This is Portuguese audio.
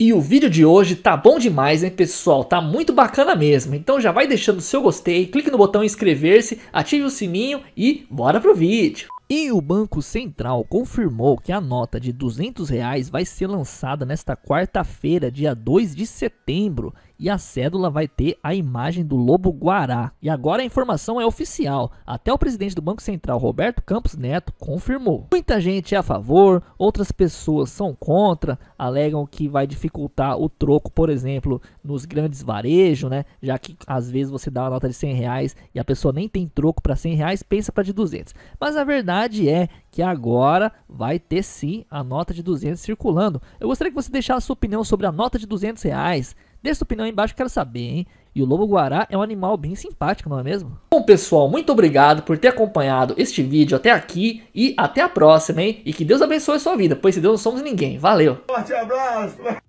E o vídeo de hoje tá bom demais, hein, pessoal? Tá muito bacana mesmo. Então já vai deixando o seu gostei, clique no botão inscrever-se, ative o sininho e bora pro vídeo. E o Banco Central confirmou que a nota de 200 reais vai ser lançada nesta quarta-feira, dia 2 de setembro, e a cédula vai ter a imagem do lobo guará. E agora a informação é oficial. Até o presidente do Banco Central, Roberto Campos Neto, confirmou. Muita gente é a favor, outras pessoas são contra, alegam que vai dificultar o troco, por exemplo, nos grandes varejos, né? Já que às vezes você dá uma nota de 100 reais e a pessoa nem tem troco para 100 reais, pensa para de 200. Mas a verdade é que agora vai ter sim a nota de 200 circulando. Eu gostaria que você deixasse sua opinião sobre a nota de 200 reais. Dê sua opinião aí embaixo, quero saber, hein? E o lobo guará é um animal bem simpático, não é mesmo? Bom, pessoal, muito obrigado por ter acompanhado este vídeo até aqui e até a próxima, hein? E que Deus abençoe a sua vida, pois se Deus não somos ninguém. Valeu! Forte abraço!